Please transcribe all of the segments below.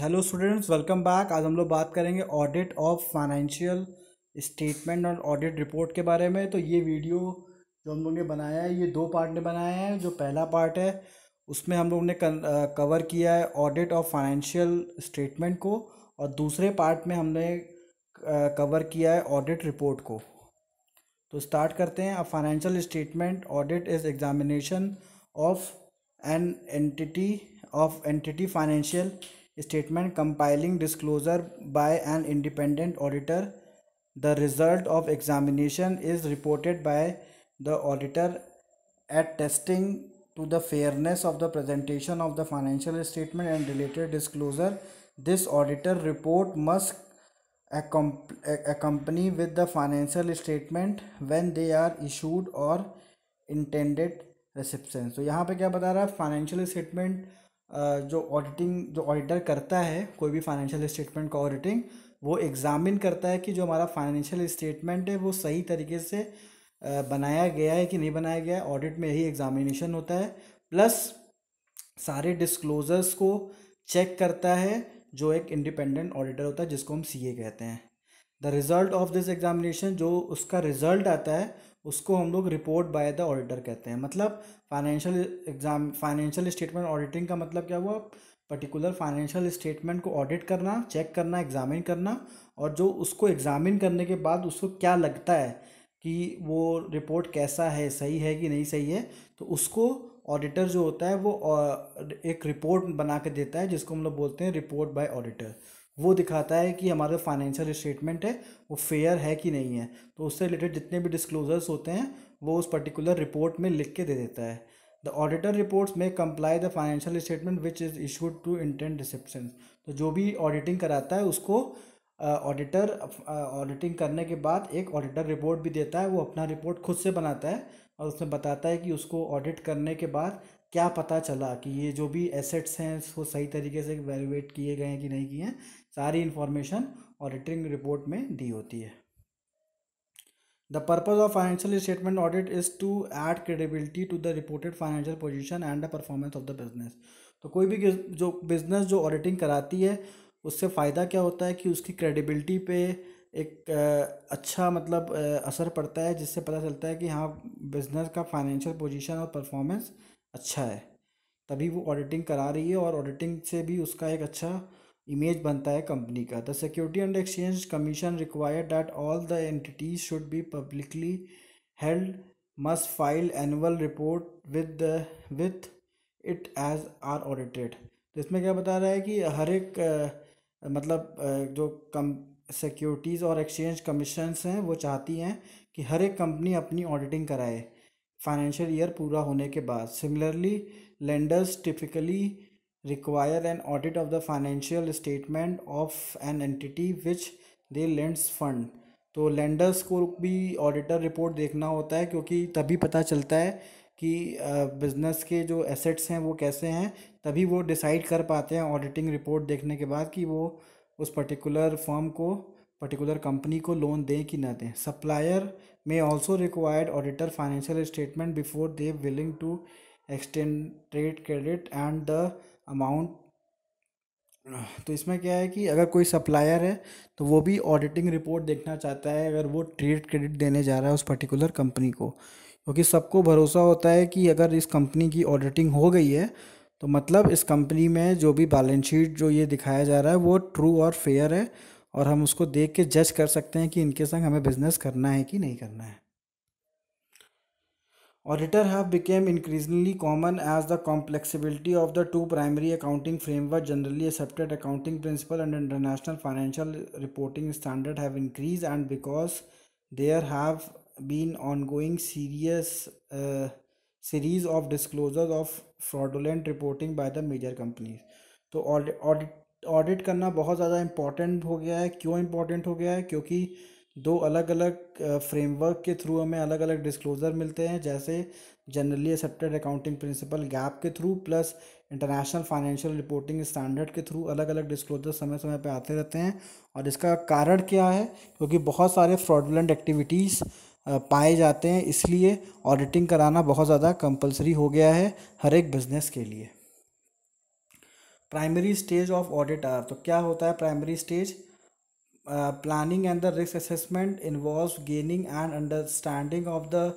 hello students welcome back आज हम लोग बात करेंगे ऑडिट ऑफ फाइनेंशियल स्टेटमेंट और ऑडिट रिपोर्ट के बारे में तो ये वीडियो जो हम लोग ने बनाया है ये दो पार्ट में बनाया है जो पहला पार्ट है उसमें हम लोग ने कवर किया है ऑडिट ऑफ फाइनेंशियल स्टेटमेंट को और दूसरे पार्ट में हमने कवर किया है ऑडिट रिपोर्ट को तो स्टार्ट करते हैं अब financial statement audit is examination of an entity of entity financial statement compiling disclosure by an independent auditor the result of examination is reported by the auditor attesting to the fairness of the presentation of the financial statement and related disclosure this auditor report must accompany with the financial statement when they are issued और intended reception तो यहाँ पर क्या बता रहा है financial statement जो auditing जो ऑडिटर करता है कोई भी फाइनेंशियल स्टेटमेंट का ऑडिटिंग वो एग्ज़ामिन करता है कि जो हमारा फाइनेंशियल स्टेटमेंट है वो सही तरीके से बनाया गया है कि नहीं बनाया गया है ऑडिट में यही एग्ज़ामिनेशन होता है प्लस सारे डिस्क्लोजर्स को चेक करता है जो एक इंडिपेंडेंट ऑडिटर होता है जिसको हम सी कहते हैं the result of this examination जो उसका रिज़ल्ट आता है उसको हम लोग रिपोर्ट बाय द ऑडिटर कहते हैं मतलब financial exam financial statement auditing का मतलब क्या हुआ पर्टिकुलर फाइनेंशियल स्टेटमेंट को ऑडिट करना चेक करना एग्जामिन करना और जो उसको एग्जामिन करने के बाद उसको क्या लगता है कि वो रिपोर्ट कैसा है सही है कि नहीं सही है तो उसको ऑडिटर जो होता है वो एक रिपोर्ट बना के देता है जिसको हम लोग बोलते हैं रिपोर्ट बाय ऑडिटर वो दिखाता है कि हमारा फाइनेंशियल स्टेटमेंट है वो फेयर है कि नहीं है तो उससे रिलेटेड जितने भी डिस्क्लोजर्स होते हैं वो उस पर्टिकुलर रिपोर्ट में लिख के दे देता है द ऑडिटर रिपोर्ट्स में comply the financial statement which is issued to intent reception तो जो भी ऑडिटिंग कराता है उसको ऑडिटर uh, ऑडिटिंग uh, करने के बाद एक ऑडिटर रिपोर्ट भी देता है वो अपना रिपोर्ट खुद से बनाता है और उसमें बताता है कि उसको ऑडिट करने के बाद क्या पता चला कि ये जो भी एसेट्स हैं वो सही तरीके से वैल्यूएट किए गए हैं कि नहीं किए हैं सारी इन्फॉर्मेशन ऑडिटिंग रिपोर्ट में दी होती है the purpose of financial statement audit is to add credibility to the reported financial position and the performance of the business तो कोई भी जो बिजनेस जो ऑडिटिंग कराती है उससे फ़ायदा क्या होता है कि उसकी क्रेडिबिलिटी पे एक अच्छा मतलब असर पड़ता है जिससे पता चलता है कि हाँ बिजनेस का फाइनेंशियल पोजीशन और परफॉर्मेंस अच्छा है तभी वो ऑडिटिंग करा रही है और ऑडिटिंग से भी उसका एक अच्छा इमेज बनता है कंपनी का the security and exchange commission required that all the entities should be publicly held must file annual report with the with it as are audited तो इसमें क्या बता रहा है कि हर एक आ, मतलब आ, जो कम सिक्योरिटीज़ और एक्सचेंज कमीशंस हैं वो चाहती हैं कि हर एक कंपनी अपनी ऑडिटिंग कराए फाइनेंशियल ईयर पूरा होने के बाद similarly lenders typically require an audit of the financial statement of an entity which they lends fund तो लेंडर्स को भी ऑडिटर रिपोर्ट देखना होता है क्योंकि तभी पता चलता है कि बिज़नेस के जो एसेट्स हैं वो कैसे हैं तभी वो डिसाइड कर पाते हैं ऑडिटिंग रिपोर्ट देखने के बाद कि वो उस पर्टिकुलर फॉर्म को पर्टिकुलर कंपनी को लोन दें कि ना दें supplier may also required auditor financial statement before they willing to extend rate credit and the amount तो इसमें क्या है कि अगर कोई सप्लायर है तो वो भी ऑडिटिंग रिपोर्ट देखना चाहता है अगर वो ट्रेड क्रेडिट देने जा रहा है उस पर्टिकुलर कंपनी को क्योंकि सबको भरोसा होता है कि अगर इस कंपनी की ऑडिटिंग हो गई है तो मतलब इस कंपनी में जो भी बैलेंस शीट जो ये दिखाया जा रहा है वो ट्रू और फेयर है और हम उसको देख के जज कर सकते हैं कि इनके संग हमें बिजनेस करना है कि नहीं करना है auditor have became increasingly common as the complexibility of the two primary accounting framework generally accepted accounting principle and international financial reporting standard have increase and because there have been ongoing serious series of disclosure of fraudulent reporting by the major companies तो audit audit करना बहुत ज़्यादा important हो गया है क्यों important हो गया है क्योंकि दो अलग अलग फ्रेमवर्क के थ्रू हमें अलग अलग डिस्क्लोज़र मिलते हैं जैसे generally accepted accounting principle GAAP के through plus international financial reporting standard के थ्रू अलग अलग डिस्क्लोजर समय समय पर आते रहते हैं और इसका कारण क्या है क्योंकि बहुत सारे फ्रॉडुलेंट एक्टिविटीज़ पाए जाते हैं इसलिए ऑडिटिंग कराना बहुत ज़्यादा कंपलसरी हो गया है हर एक बिज़नेस के लिए primary stage of audit are तो क्या होता है primary stage planning and the risk assessment involve gaining and understanding of the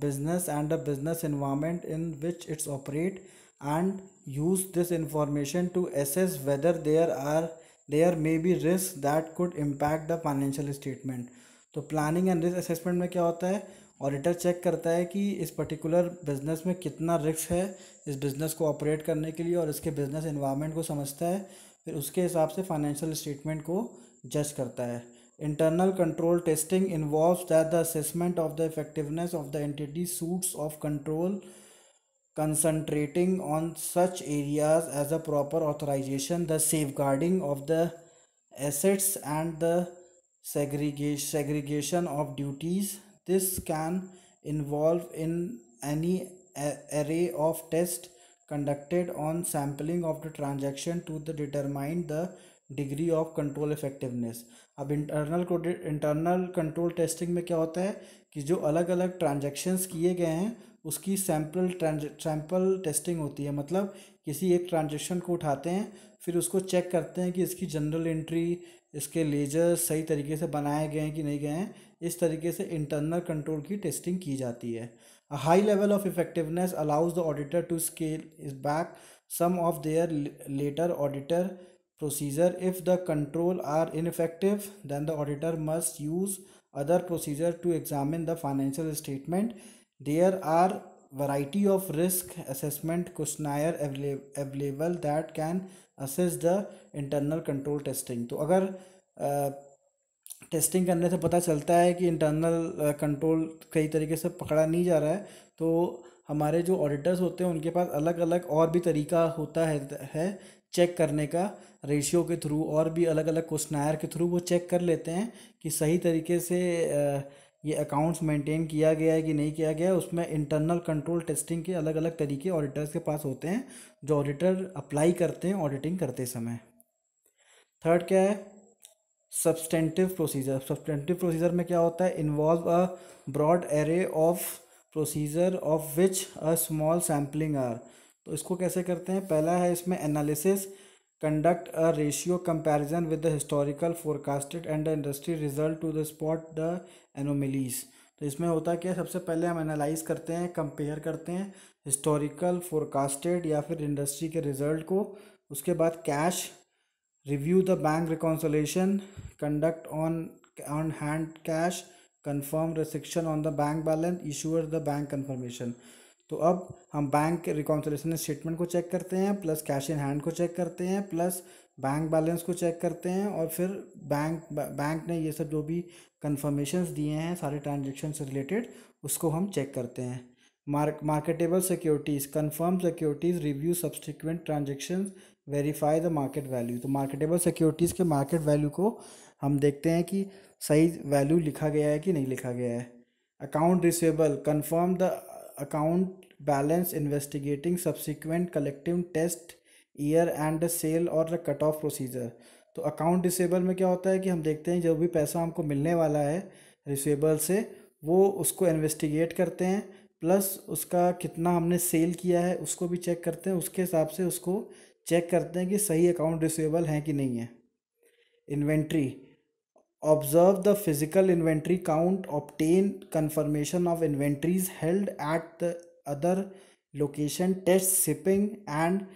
business and the business environment in which its operate and use this information to assess whether there are there may be risk that could impact the financial statement तो planning and risk assessment में क्या होता है auditor check करता है कि इस particular business में कितना रिस्क है इस बिज़नेस को ऑपरेट करने के लिए और इसके बिज़नेस इन्वायरमेंट को समझता है फिर उसके हिसाब से फाइनेंशियल स्टेटमेंट को जज करता है internal control testing involve that the assessment of the effectiveness of the entity suits of control concentrating on such areas as a proper authorization the safeguarding of the assets and the segregation of duties This can involve in any array of tests conducted on sampling of the transaction to the determine the degree of control effectiveness अब internal internal control testing में क्या होता है कि जो अलग अलग transactions किए गए हैं उसकी सैम्पल सैम्पल टेस्टिंग होती है मतलब किसी एक ट्रांजेक्शन को उठाते हैं फिर उसको चेक करते हैं कि इसकी जनरल एंट्री इसके लेजर सही तरीके से बनाए गए हैं कि नहीं गए हैं इस तरीके से इंटरनल कंट्रोल की टेस्टिंग की जाती है high level of effectiveness allows the auditor to scale is back some of their later auditor procedure if the control are ineffective then the auditor must use other procedure to examine the financial statement there are variety of risk assessment questionnaire available that can assess the internal control testing तो अगर testing करने से पता चलता है कि internal control कई तरीके से पकड़ा नहीं जा रहा है तो हमारे जो ऑडिटर्स होते हैं उनके पास अलग अलग और भी तरीका होता है है चेक करने का रेशियो के थ्रू और भी अलग अलग क्वेश्चनायर के थ्रू वो चेक कर लेते हैं कि सही तरीके से uh, ये अकाउंट्स मेंटेन किया गया है कि नहीं किया गया है उसमें इंटरनल कंट्रोल टेस्टिंग के अलग अलग तरीके ऑडिटर्स के पास होते हैं जो ऑडिटर अप्लाई करते हैं ऑडिटिंग करते समय थर्ड क्या है सब्सटेंटिव प्रोसीजर सब्सटेंटिव प्रोसीजर में क्या होता है involve a broad array of procedure of which a small sampling are तो इसको कैसे करते हैं पहला है इसमें analysis conduct a ratio comparison with the historical forecasted and the industry result to the spot the anomalies तो इसमें होता क्या है सबसे पहले हम एनालाइज करते हैं कंपेयर करते हैं हिस्टोरिकल फोरकास्टेड या फिर इंडस्ट्री के रिजल्ट को उसके बाद cash review the bank reconciliation conduct on on hand cash confirm restriction on the bank balance issuer the bank confirmation तो अब हम बैंक रिकॉन्सलेशन स्टेटमेंट को चेक करते हैं प्लस कैश इन हैंड को चेक करते हैं प्लस बैंक बैलेंस को चेक करते हैं और फिर बैंक बैंक ने ये सब जो भी कन्फर्मेशन दिए हैं सारे ट्रांजेक्शन से रिलेटेड उसको हम चेक करते हैं mark marketable securities confirm securities review subsequent transaction verify the market value तो मार्केटेबल सिक्योरिटीज़ के मार्केट वैल्यू को हम देखते हैं कि सही वैल्यू लिखा गया है कि नहीं लिखा गया है account receivable confirm the account balance investigating subsequent collective test year end the sale और द कट ऑफ प्रोसीजर तो अकाउंट डिसेबल में क्या होता है कि हम देखते हैं जो भी पैसा हमको मिलने वाला है रिसेबल से वो उसको इन्वेस्टिगेट करते हैं प्लस उसका कितना हमने सेल किया है उसको भी चेक करते हैं उसके हिसाब से उसको चेक करते हैं कि सही अकाउंट रिसेबल है कि नहीं है inventory observe the physical inventory count obtain confirmation of inventories held at the other location test shipping and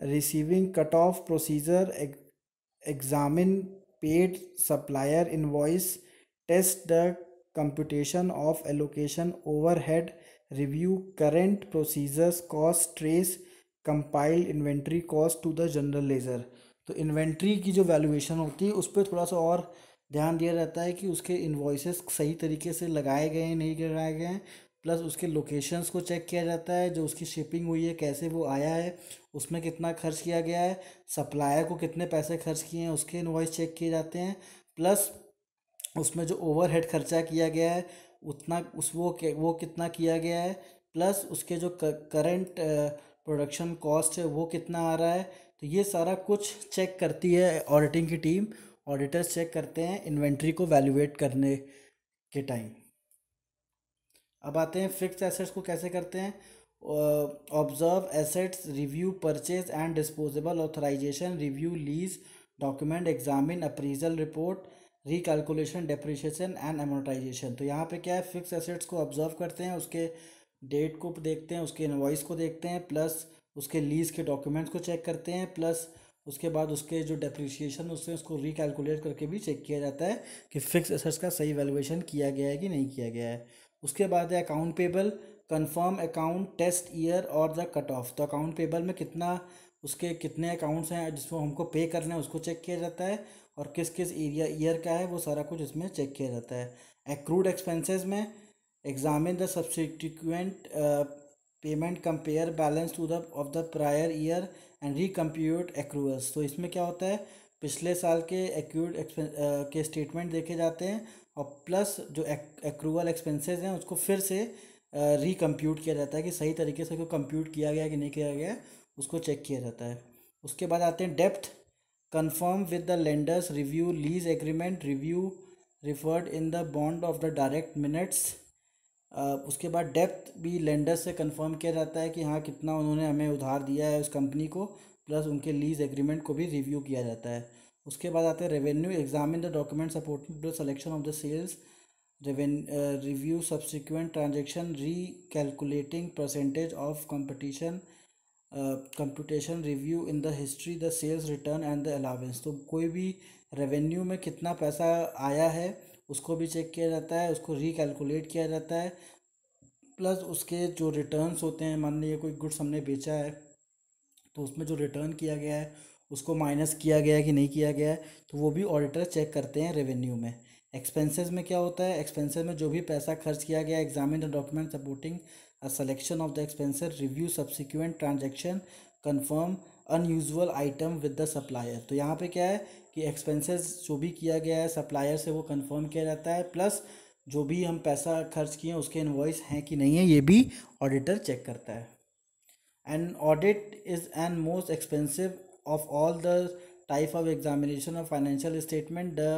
receiving cutoff procedure examine paid supplier invoice test the computation of allocation overhead review current procedures cost trace compile inventory cost to the general ledger तो inventory की जो valuation होती है उस पर थोड़ा सा और ध्यान दिया जाता है कि उसके इन्वॉइसेस सही तरीके से लगाए गए हैं नहीं लगाए गए हैं प्लस उसके लोकेशंस को चेक किया जाता है जो उसकी शिपिंग हुई है कैसे वो आया है उसमें कितना खर्च किया गया है सप्लायर को कितने पैसे खर्च किए हैं उसके इन्वॉइस चेक किए जाते हैं प्लस उसमें जो ओवरहेड खर्चा किया गया है उतना उस वो वो कितना किया गया है प्लस उसके जो करंट प्रोडक्शन कॉस्ट है वो कितना आ रहा है तो ये सारा कुछ चेक करती है ऑडिटिंग की टीम ऑडिटर्स चेक करते हैं इन्वेंट्री को वैल्यूएट करने के टाइम अब आते हैं फिक्स एसेट्स को कैसे करते हैं observe assets review purchase and disposable authorization review lease document examine appraisal report recalculation depreciation and amortization तो यहाँ पे क्या है फिक्स एसेट्स को ऑब्जर्व करते हैं उसके डेट को देखते हैं उसके इन्वाइस को देखते हैं प्लस उसके लीज के डॉक्यूमेंट्स को चेक करते हैं प्लस उसके बाद उसके जो डेप्रिसिएशन उससे उसको रिकैलकुलेट करके भी चेक किया जाता है कि फिक्स एसेट्स का सही वैल्यूएशन किया गया है कि नहीं किया गया है उसके बाद है account payable confirm account test year और द कट ऑफ तो अकाउंट पेबल में कितना उसके कितने अकाउंट्स हैं जिसको हमको पे करना है उसको चेक किया जाता है और किस किस एरिया ईयर का है वो सारा कुछ इसमें चेक किया जाता है एक्रूड एक्सपेंसेस में examine the subsequent payment compare balance to the of the prior year and recompute accruals तो इसमें क्या होता है पिछले साल के एक्यूट के स्टेटमेंट देखे जाते हैं और प्लस जो एक्रूअल एक्सपेंसेस हैं उसको फिर से रिकम्प्यूट किया जाता है कि सही तरीके से उसको कम्प्यूट किया गया कि नहीं किया गया उसको चेक किया जाता है उसके बाद आते हैं डेप्थ confirm with the lenders review lease agreement review referred in the bond of the direct minutes उसके बाद डेप्थ भी लेंडर से कंफर्म किया जाता है कि हाँ कितना उन्होंने हमें उधार दिया है उस कंपनी को प्लस उनके लीज एग्रीमेंट को भी रिव्यू किया जाता है उसके बाद आते हैं revenue examine the document support the of the sales revenue review subsequent transaction recalculating percentage of competition computation review in the history the sales return and the allowance तो कोई भी रेवेन्यू में कितना पैसा आया है उसको भी चेक किया जाता है उसको रिकैलकुलेट किया जाता है प्लस उसके जो रिटर्न्स होते हैं मान लीजिए कोई गुड्स हमने बेचा है तो उसमें जो रिटर्न किया गया है उसको माइनस किया गया है कि नहीं किया गया है तो वो भी ऑडिटर चेक करते हैं रेवेन्यू में एक्सपेंसेस में क्या होता है एक्सपेंसेस में जो भी पैसा खर्च किया गया examine the document supporting a selection of the expenses review subsequent transaction confirm unusual item with the supplier तो यहाँ पे क्या है कि एक्सपेंसेस जो भी किया गया है सप्लायर से वो कंफर्म किया जाता है प्लस जो भी हम पैसा खर्च किए हैं उसके इन्वॉइस हैं कि नहीं है ये भी ऑडिटर चेक करता है and audit is an most expensive of all the type of examination of financial statement the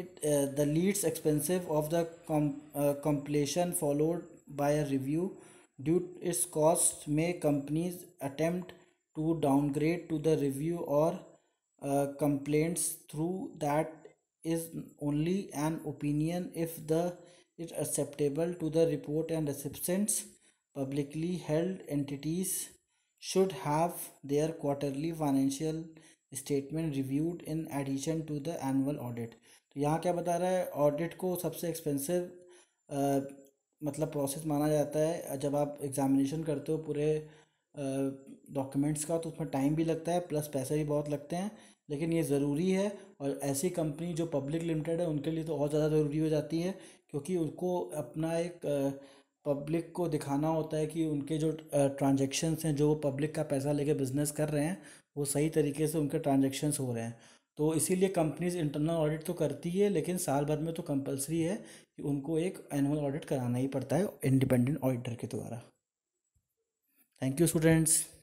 it the लीड्स expensive of the compilation followed uh, a review due its cost may companies its to downgrade to the review or uh, complaints through that is only an opinion if the is acceptable to the report and recipients publicly held entities should have their quarterly financial statement reviewed in addition to the annual audit तो यहाँ क्या बता रहा है audit को सबसे expensive मतलब process माना जाता है जब आप एग्जामिनेशन करते हो पूरे डॉक्यूमेंट्स का तो उसमें टाइम भी लगता है प्लस पैसे भी बहुत लगते हैं लेकिन ये ज़रूरी है और ऐसी कंपनी जो पब्लिक लिमिटेड है उनके लिए तो और ज़्यादा ज़रूरी हो जाती है क्योंकि उनको अपना एक पब्लिक को दिखाना होता है कि उनके जो ट्रांजेक्शन्स हैं जो वो पब्लिक का पैसा लेके बिज़नेस कर रहे हैं वो सही तरीके से उनके ट्रांजेक्शन्स हो रहे हैं तो इसीलिए कंपनीज इंटरनल ऑडिट तो करती है लेकिन साल भर में तो कंपलसरी है कि उनको एक एनुअल ऑडिट कराना ही पड़ता है इंडिपेंडेंट ऑडिटर के द्वारा थैंक यू स्टूडेंट्स